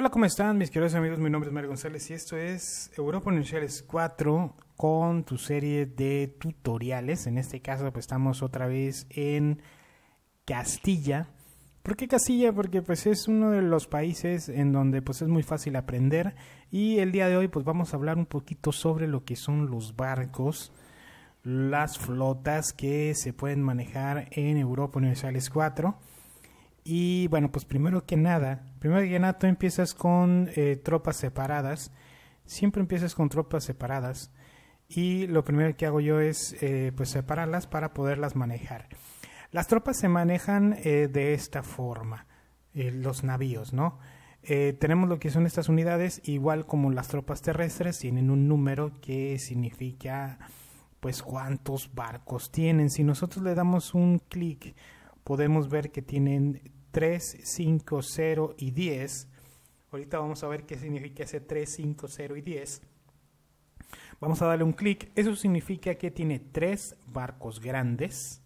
Hola, ¿cómo están mis queridos amigos? Mi nombre es Mario González y esto es Europa Universales 4 con tu serie de tutoriales. En este caso, pues estamos otra vez en Castilla. ¿Por qué Castilla? Porque pues es uno de los países en donde pues es muy fácil aprender y el día de hoy pues vamos a hablar un poquito sobre lo que son los barcos, las flotas que se pueden manejar en Europa Universales 4 y bueno, pues primero que nada, primero que nada tú empiezas con eh, tropas separadas. Siempre empiezas con tropas separadas. Y lo primero que hago yo es eh, pues separarlas para poderlas manejar. Las tropas se manejan eh, de esta forma, los navíos, ¿no? tenemos lo que son estas unidades, igual como las tropas terrestres, tienen un número que significa pues cuántos barcos tienen. Si nosotros le damos un clic podemos ver que tienen 3, 5, 0 y 10. Ahorita vamos a ver qué significa ese 3, 5, 0 y 10. Vamos a darle un clic. Eso significa que tiene 3 barcos grandes,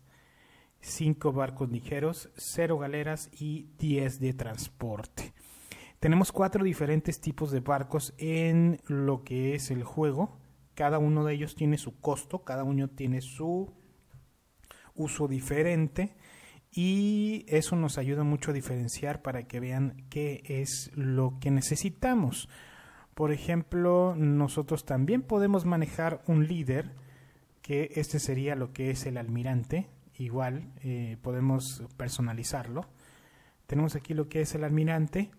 5 barcos ligeros, 0 galeras y 10 de transporte. Tenemos 4 diferentes tipos de barcos en lo que es el juego. Cada uno de ellos tiene su costo, cada uno tiene su uso diferente y eso nos ayuda mucho a diferenciar para que vean qué es lo que necesitamos. Por ejemplo, nosotros también podemos manejar un líder, que este sería lo que es el almirante, igual eh, podemos personalizarlo. Tenemos aquí lo que es el almirante,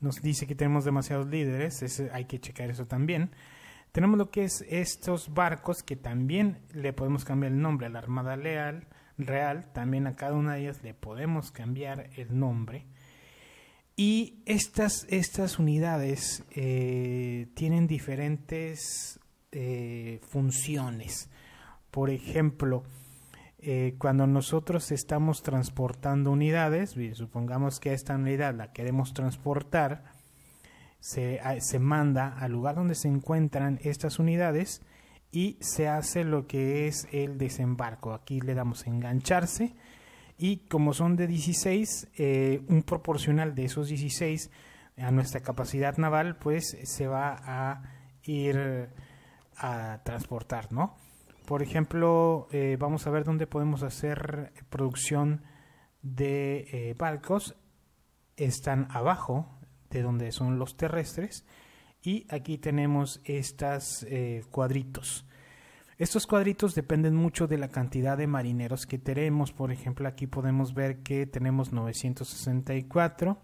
nos dice que tenemos demasiados líderes, hay que checar eso también. Tenemos lo que es estos barcos que también le podemos cambiar el nombre a la Armada Leal, real, también a cada una de ellas le podemos cambiar el nombre. Y estas, estas unidades eh, tienen diferentes eh, funciones. Por ejemplo, eh, cuando nosotros estamos transportando unidades, supongamos que esta unidad la queremos transportar, se, se manda al lugar donde se encuentran estas unidades y se hace lo que es el desembarco. Aquí le damos engancharse y como son de 16, eh, un proporcional de esos 16 a nuestra capacidad naval, pues se va a ir a transportar, ¿no? Por ejemplo, eh, vamos a ver dónde podemos hacer producción de eh, barcos. Están abajo de donde son los terrestres y aquí tenemos estos eh, cuadritos. Estos cuadritos dependen mucho de la cantidad de marineros que tenemos. Por ejemplo, aquí podemos ver que tenemos 964.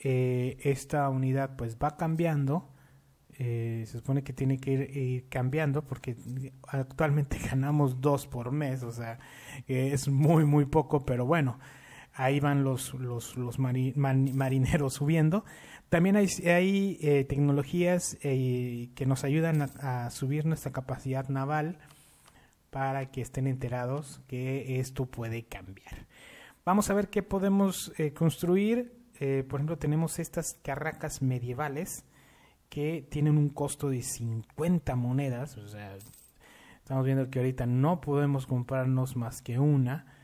Eh, esta unidad pues va cambiando. Eh, se supone que tiene que ir, cambiando porque actualmente ganamos dos por mes, o sea, es muy, muy poco, pero bueno, ahí van los, los, los marineros subiendo. También hay, eh, tecnologías eh, que nos ayudan a, subir nuestra capacidad naval para que estén enterados que esto puede cambiar. Vamos a ver qué podemos eh, construir. por ejemplo, tenemos estas carracas medievales que tienen un costo de 50 monedas. estamos viendo que ahorita no podemos comprarnos más que una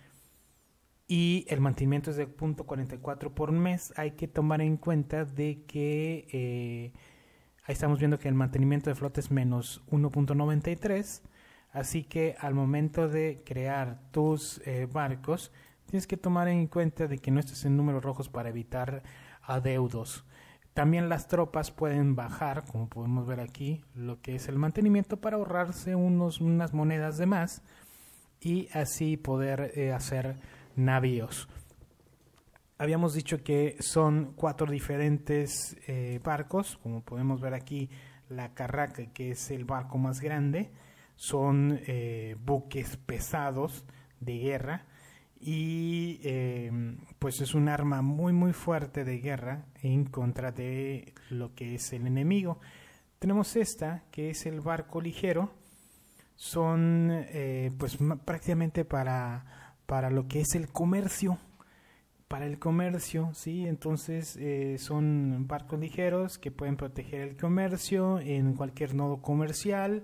y el mantenimiento es de 0.44 por mes. Hay que tomar en cuenta de que eh, ahí estamos viendo que el mantenimiento de flota es menos 1.93. Así que al momento de crear tus eh, barcos, tienes que tomar en cuenta de que no estés en números rojos para evitar adeudos. También las tropas pueden bajar, como podemos ver aquí, lo que es el mantenimiento para ahorrarse unos, unas monedas de más y así poder eh, hacer navíos. Habíamos dicho que son cuatro diferentes eh, barcos, como podemos ver aquí, la carraca, que es el barco más grande, son eh, buques pesados de guerra y em, pues es un arma muy muy fuerte de guerra en contra de lo que es el enemigo. Tenemos esta, que es el barco ligero, son eh, pues prácticamente para para lo que es el comercio. Para el comercio, ¿sí? Entonces eh, son barcos ligeros que pueden proteger el comercio en cualquier nodo comercial.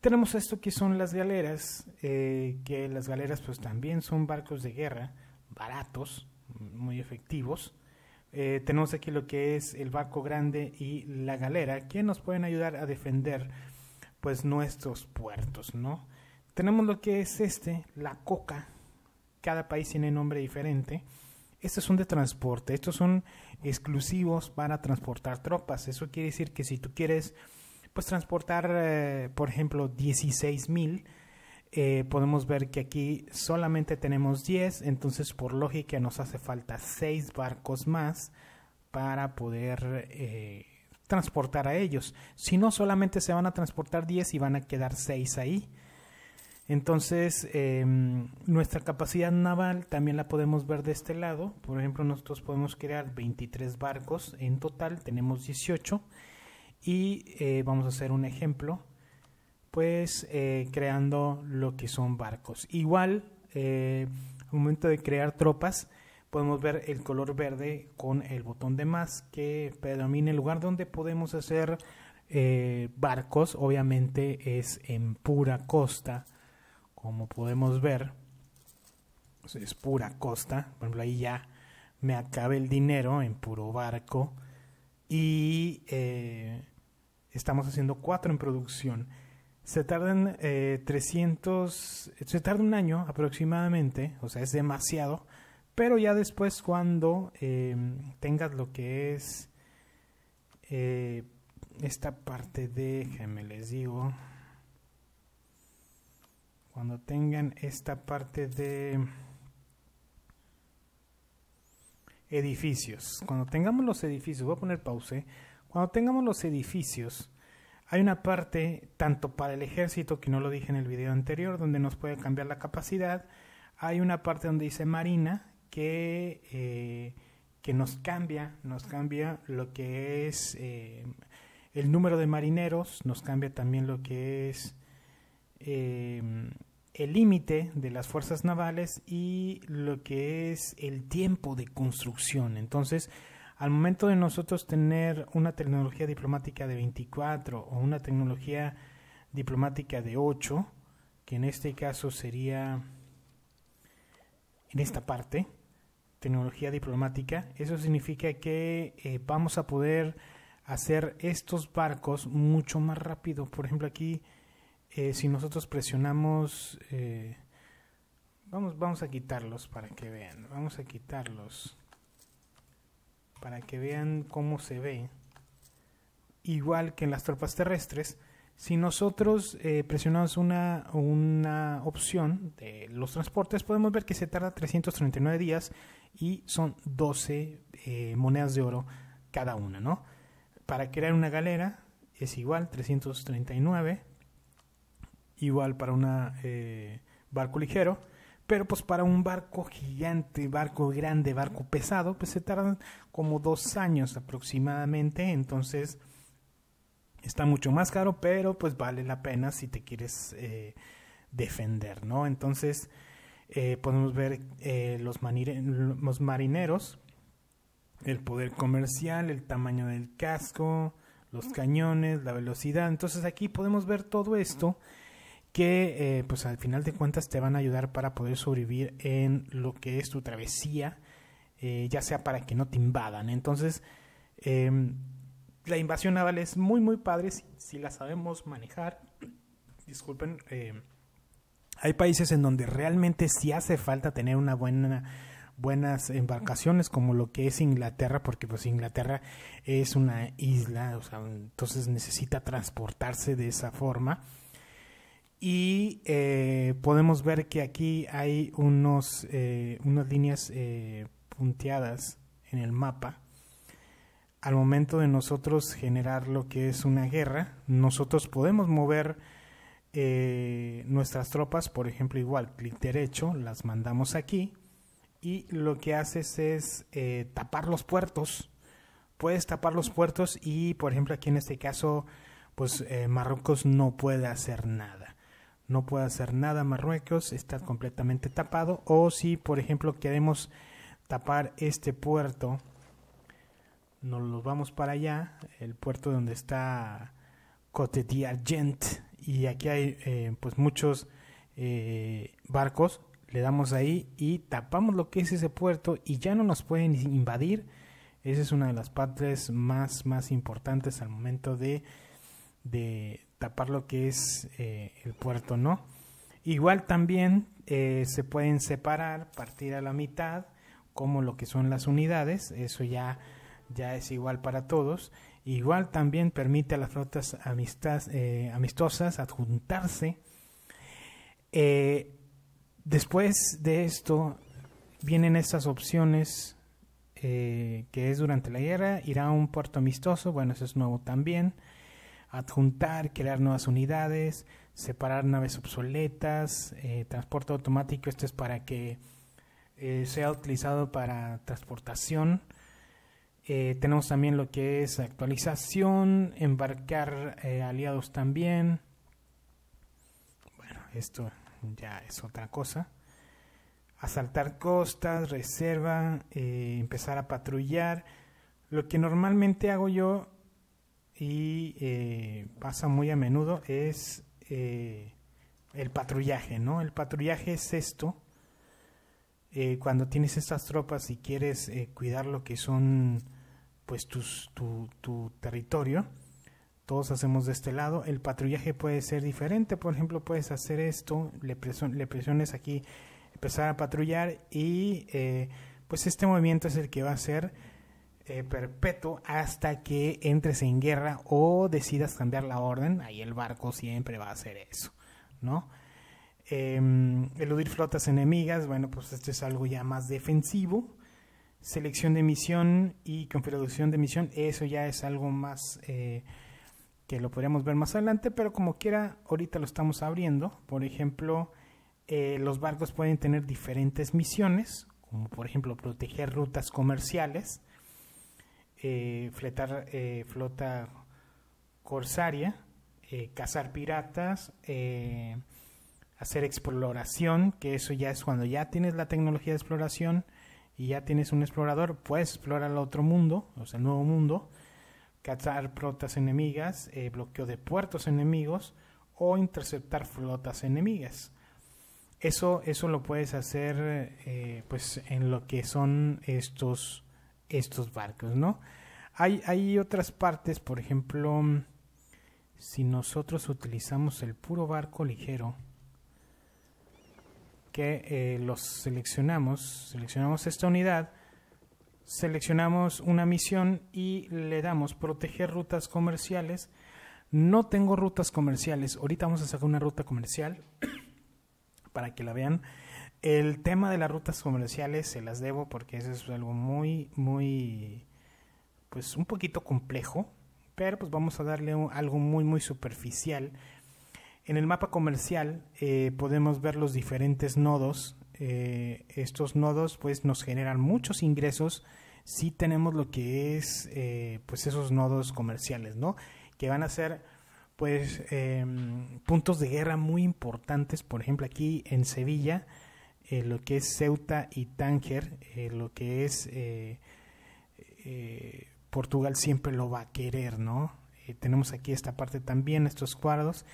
Tenemos esto que son las galeras, eh, que las galeras pues también son barcos de guerra, baratos, muy efectivos. Eh, tenemos aquí lo que es el barco grande y la galera, que nos pueden ayudar a defender pues nuestros puertos, ¿no? tenemos lo que es este, la coca. Cada país tiene nombre diferente. Estos son de transporte, estos son exclusivos para transportar tropas. Eso quiere decir que si tú quieres pues transportar, eh, por ejemplo, 16.000 eh, podemos ver que aquí solamente tenemos 10, entonces por lógica nos hace falta 6 barcos más para poder eh, transportar a ellos. Si no, solamente se van a transportar 10 y van a quedar 6 ahí. Entonces, em, nuestra capacidad naval también la podemos ver de este lado. Por ejemplo, nosotros podemos crear 23 barcos en total, tenemos 18. Y eh, vamos a hacer un ejemplo, pues eh, creando lo que son barcos. Igual, eh, al momento de crear tropas, podemos ver el color verde con el botón de más que predomina el lugar donde podemos hacer barcos obviamente es en pura costa como podemos ver, pues, es pura costa. Por ejemplo, ahí ya me acabe el dinero en puro barco. Y eh, estamos haciendo cuatro en producción. Se tardan eh, 300, se tarda un año aproximadamente, o sea, es demasiado. Pero ya después cuando em, tengas lo que es eh, esta parte de, déjenme les digo, cuando tengan esta parte de edificios, cuando tengamos los edificios, voy a poner pause, cuando tengamos los edificios, hay una parte tanto para el ejército, que no lo dije en el video anterior, donde nos puede cambiar la capacidad, hay una parte donde dice Marina, que, eh, que nos cambia, nos cambia lo que es eh, el número de marineros, nos cambia también lo que es... Eh, el límite de las fuerzas navales y lo que es el tiempo de construcción. Entonces, al momento de nosotros tener una tecnología diplomática de 24 o una tecnología diplomática de 8, que en este caso sería en esta parte, tecnología diplomática, eso significa que eh, vamos a poder hacer estos barcos mucho más rápido. Por ejemplo, aquí eh, si nosotros presionamos, eh, vamos, vamos a quitarlos para que vean, vamos a quitarlos para que vean cómo se ve, igual que en las tropas terrestres, si nosotros eh, presionamos una, opción de los transportes, podemos ver que se tarda 339 días y son 12 monedas de oro cada una, ¿no? Para crear una galera es igual 339 igual para un eh, barco ligero, pero pues para un barco gigante, barco grande, barco pesado, pues se tardan como dos años aproximadamente, entonces está mucho más caro, pero pues vale la pena si te quieres eh, defender, ¿no? Entonces eh, podemos ver eh, los marineros, el poder comercial, el tamaño del casco, los cañones, la velocidad. Entonces aquí podemos ver todo esto que eh, pues al final de cuentas te van a ayudar para poder sobrevivir en lo que es tu travesía, eh, ya sea para que no te invadan. Entonces, em, la invasión naval es muy, muy padre si, la sabemos manejar. Disculpen, em, hay países en donde realmente sí hace falta tener una buena buenas embarcaciones como lo que es Inglaterra porque pues Inglaterra es una isla o sea, entonces necesita transportarse de esa forma y eh, podemos ver que aquí hay unos, eh, unas líneas eh, punteadas en el mapa. Al momento de nosotros generar lo que es una guerra, nosotros podemos mover nuestras tropas, por ejemplo, igual, clic derecho, las mandamos aquí y lo que haces es tapar los puertos. Puedes tapar los puertos y, por ejemplo, aquí en este caso, pues Marruecos no puede hacer nada no puede hacer nada Marruecos, está completamente tapado. O si, por ejemplo, queremos tapar este puerto, nos lo vamos para allá, el puerto donde está Cote y aquí hay eh, pues muchos eh, barcos, le damos ahí y tapamos lo que es ese puerto y ya no nos pueden invadir. Esa es una de las partes más, más importantes al momento de, de, tapar lo que es eh, el puerto, ¿no? Igual también eh, se pueden separar, partir a la mitad, como lo que son las unidades, eso ya, ya es igual para todos. Igual también permite a las flotas amistas, eh, amistosas adjuntarse. después de esto vienen estas opciones que es durante la guerra, ir a un puerto amistoso, bueno, eso es nuevo también adjuntar, crear nuevas unidades, separar naves obsoletas, eh, transporte automático, esto es para que eh, sea utilizado para transportación. Eh, tenemos también lo que es actualización, embarcar aliados también. Bueno, esto ya es otra cosa. Asaltar costas, reserva, empezar a patrullar. Lo que normalmente hago yo y eh, pasa muy a menudo es eh, el patrullaje, ¿no? El patrullaje es esto, eh, cuando tienes estas tropas y quieres eh, cuidar lo que son pues tus, tu, tu territorio, todos hacemos de este lado, el patrullaje puede ser diferente, por ejemplo, puedes hacer esto, le, presion le presiones aquí, empezar a patrullar y eh, pues este movimiento es el que va a ser eh, perpetuo hasta que entres en guerra o decidas cambiar la orden. Ahí el barco siempre va a hacer eso, ¿no? Em, eludir flotas enemigas, bueno, pues esto es algo ya más defensivo. Selección de misión y configuración de misión, eso ya es algo más eh, que lo podríamos ver más adelante, pero como quiera, ahorita lo estamos abriendo. Por ejemplo, eh, los barcos pueden tener diferentes misiones, como por ejemplo proteger rutas comerciales, eh, fletar eh, flota corsaria, eh, cazar piratas, hacer exploración, que eso ya es cuando ya tienes la tecnología de exploración y ya tienes un explorador, puedes explorar el otro mundo, o sea, el nuevo mundo, cazar flotas enemigas, bloqueo de puertos enemigos o interceptar flotas enemigas. Eso, eso lo puedes hacer pues en lo que son estos estos barcos, ¿no? Hay, hay otras partes, por ejemplo, si nosotros utilizamos el puro barco ligero, que eh, los seleccionamos, seleccionamos esta unidad, seleccionamos una misión y le damos proteger rutas comerciales. No tengo rutas comerciales, ahorita vamos a sacar una ruta comercial para que la vean. El tema de las rutas comerciales se las debo porque eso es algo muy, muy, pues un poquito complejo, pero pues vamos a darle algo muy, muy superficial. En el mapa comercial eh, podemos ver los diferentes nodos. Eh, estos nodos pues nos generan muchos ingresos si tenemos lo que es eh, pues esos nodos comerciales, ¿no? Que van a ser pues em, puntos de guerra muy importantes, por ejemplo aquí en Sevilla, eh, lo que es Ceuta y Tánger, eh, lo que es eh, Portugal siempre lo va a querer, ¿no? tenemos aquí esta parte también, estos cuadros.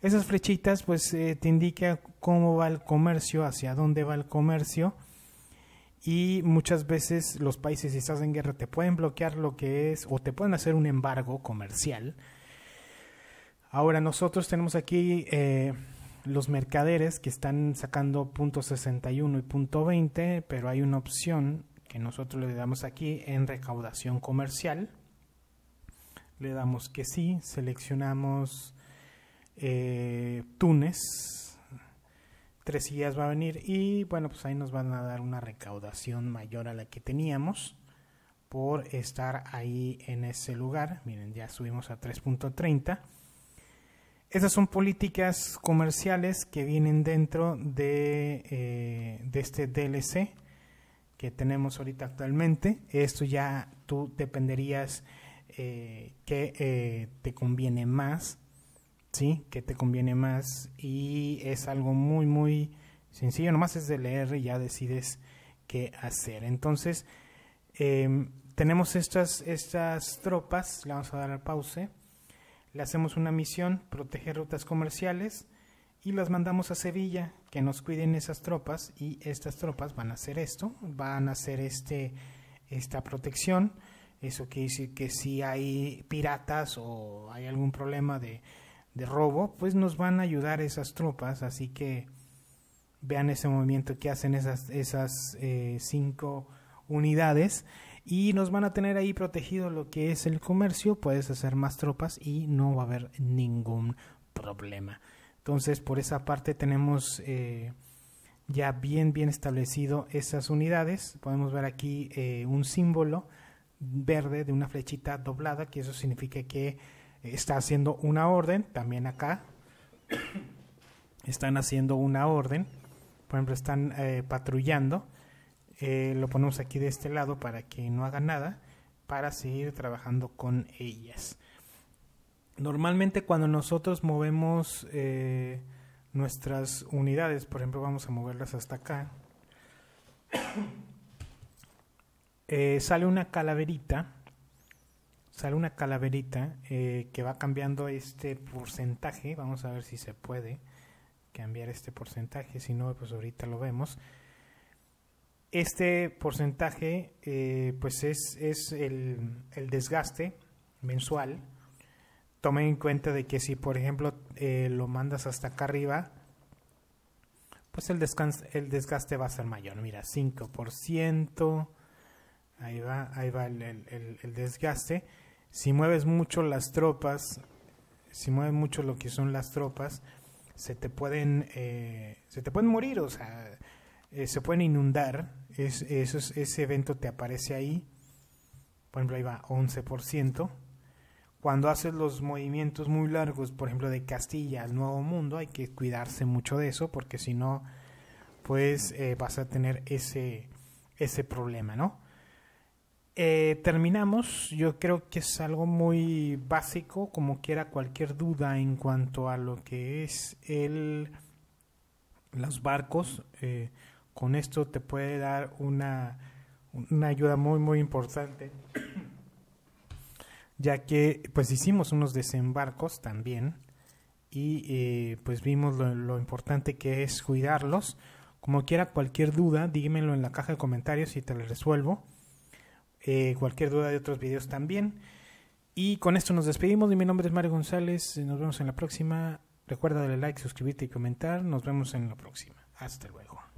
Esas flechitas pues te indica cómo va el comercio, hacia dónde va el comercio y muchas veces los países si estás en guerra te pueden bloquear lo que es o te pueden hacer un embargo comercial. Ahora nosotros tenemos aquí los mercaderes que están sacando punto .61 y punto .20, pero hay una opción que nosotros le damos aquí en recaudación comercial. Le damos que sí, seleccionamos eh, Túnez, tres días va a venir y bueno, pues ahí nos van a dar una recaudación mayor a la que teníamos por estar ahí en ese lugar. Miren, ya subimos a 3.30 esas son políticas comerciales que vienen dentro de, eh, este DLC que tenemos ahorita actualmente. Esto ya tú dependerías eh, eh te conviene más, ¿sí? qué te conviene más y es algo muy, muy sencillo. Nomás es de leer y ya decides qué hacer. Entonces, em, tenemos estas, estas tropas, le vamos a dar al pause le hacemos una misión, proteger rutas comerciales y las mandamos a Sevilla, que nos cuiden esas tropas y estas tropas van a hacer esto, van a hacer este, esta protección. Eso que dice que si hay piratas o hay algún problema de, de robo, pues nos van a ayudar esas tropas. Así que vean ese movimiento que hacen esas, esas eh, cinco unidades y nos van a tener ahí protegido lo que es el comercio, puedes hacer más tropas y no va a haber ningún problema. Entonces, por esa parte tenemos eh, ya bien, bien establecido esas unidades. Podemos ver aquí eh, un símbolo verde de una flechita doblada, que eso significa que eh, está haciendo una orden, también acá están haciendo una orden, por ejemplo, están patrullando eh, lo ponemos aquí de este lado para que no haga nada, para seguir trabajando con ellas. Normalmente cuando nosotros movemos eh, nuestras unidades, por ejemplo vamos a moverlas hasta acá, eh, sale una calaverita, sale una calaverita eh, que va cambiando este porcentaje, vamos a ver si se puede cambiar este porcentaje, si no pues ahorita lo vemos este porcentaje eh, pues es, el, el, desgaste mensual. Tomen en cuenta de que si por ejemplo eh, lo mandas hasta acá arriba, pues el, el desgaste va a ser mayor. Mira, 5%, ahí va, ahí va el, desgaste. Si mueves mucho las tropas, si mueves mucho lo que son las tropas, se te pueden, eh, se te pueden morir, o sea, eh, se pueden inundar, es, eso es, ese evento te aparece ahí, por ejemplo ahí va 11%, cuando haces los movimientos muy largos, por ejemplo de Castilla al Nuevo Mundo, hay que cuidarse mucho de eso, porque si no, pues eh, vas a tener ese, ese problema, ¿no? Eh, terminamos, yo creo que es algo muy básico, como quiera cualquier duda en cuanto a lo que es el, los barcos, con esto te puede dar una, una ayuda muy, muy importante, ya que pues hicimos unos desembarcos también y eh, pues vimos lo, importante que es cuidarlos. Como quiera, cualquier duda, dímelo en la caja de comentarios y te la resuelvo. Eh, cualquier duda de otros videos también. Y con esto nos despedimos. Mi nombre es Mario González. Nos vemos en la próxima. Recuerda darle like, suscribirte y comentar. Nos vemos en la próxima. Hasta luego.